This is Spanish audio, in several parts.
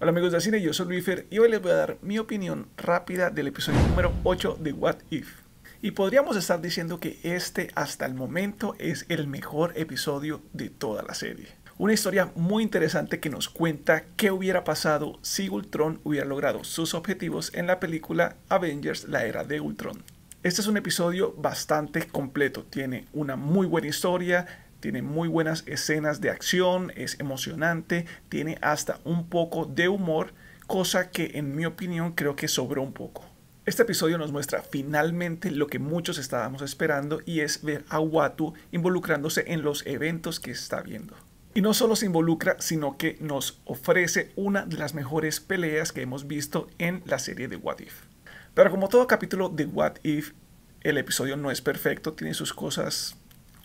Hola amigos de cine, yo soy Luifer y hoy les voy a dar mi opinión rápida del episodio número 8 de What If. Y podríamos estar diciendo que este hasta el momento es el mejor episodio de toda la serie. Una historia muy interesante que nos cuenta qué hubiera pasado si Ultron hubiera logrado sus objetivos en la película Avengers la era de Ultron. Este es un episodio bastante completo, tiene una muy buena historia, tiene muy buenas escenas de acción, es emocionante, tiene hasta un poco de humor, cosa que en mi opinión creo que sobró un poco. Este episodio nos muestra finalmente lo que muchos estábamos esperando y es ver a Watu involucrándose en los eventos que está viendo. Y no solo se involucra, sino que nos ofrece una de las mejores peleas que hemos visto en la serie de What If. Pero como todo capítulo de What If, el episodio no es perfecto, tiene sus cosas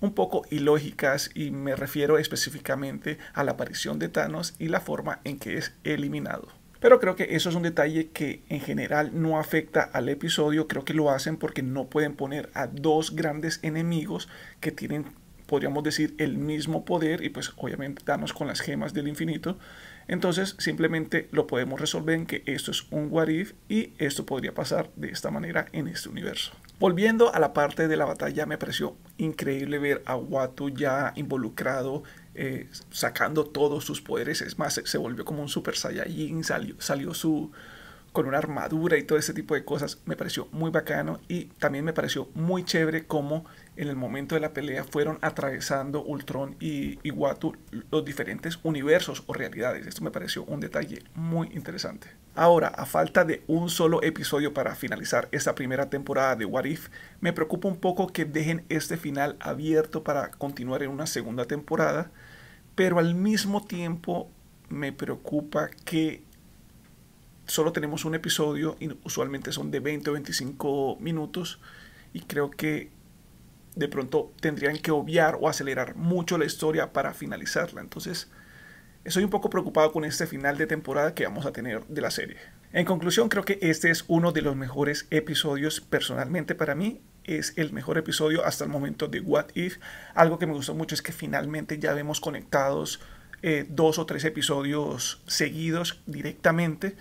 un poco ilógicas y me refiero específicamente a la aparición de Thanos y la forma en que es eliminado. Pero creo que eso es un detalle que en general no afecta al episodio. Creo que lo hacen porque no pueden poner a dos grandes enemigos que tienen podríamos decir, el mismo poder y pues obviamente darnos con las gemas del infinito. Entonces simplemente lo podemos resolver en que esto es un warif y esto podría pasar de esta manera en este universo. Volviendo a la parte de la batalla, me pareció increíble ver a Watu ya involucrado, eh, sacando todos sus poderes. Es más, se, volvió como un Super Saiyajin, salió, salió su, con una armadura y todo ese tipo de cosas. Me pareció muy bacano y también me pareció muy chévere cómo en el momento de la pelea fueron atravesando Ultron y Watu. los diferentes universos o realidades. Esto me pareció un detalle muy interesante. Ahora, a falta de un solo episodio para finalizar esta primera temporada de What If, me preocupa un poco que dejen este final abierto para continuar en una segunda temporada, pero al mismo tiempo me preocupa que solo tenemos un episodio y usualmente son de 20 o 25 minutos y creo que de pronto tendrían que obviar o acelerar mucho la historia para finalizarla. Entonces, estoy un poco preocupado con este final de temporada que vamos a tener de la serie. En conclusión, creo que este es uno de los mejores episodios personalmente para mí. Es el mejor episodio hasta el momento de What If. Algo que me gustó mucho es que finalmente ya vemos conectados eh, dos o tres episodios seguidos directamente.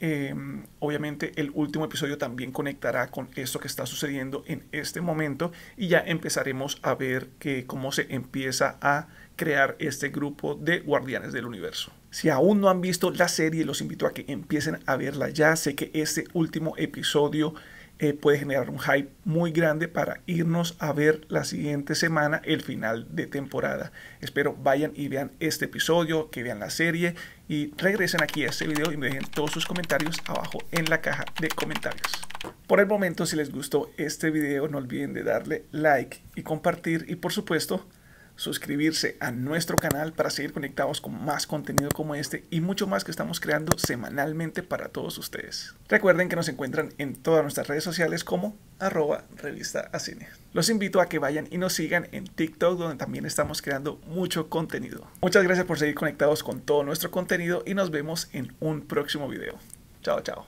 Em, obviamente el último episodio también conectará con esto que está sucediendo en este momento y ya empezaremos a ver que, cómo se empieza a crear este grupo de guardianes del universo. Si aún no han visto la serie, los invito a que empiecen a verla ya. Sé que este último episodio eh, puede generar un hype muy grande para irnos a ver la siguiente semana el final de temporada. Espero vayan y vean este episodio, que vean la serie y regresen aquí a este video y me dejen todos sus comentarios abajo en la caja de comentarios. Por el momento, si les gustó este video, no olviden de darle like y compartir y por supuesto suscribirse a nuestro canal para seguir conectados con más contenido como este y mucho más que estamos creando semanalmente para todos ustedes. Recuerden que nos encuentran en todas nuestras redes sociales como arroba revista a cine. Los invito a que vayan y nos sigan en TikTok donde también estamos creando mucho contenido. Muchas gracias por seguir conectados con todo nuestro contenido y nos vemos en un próximo video. Chao, chao.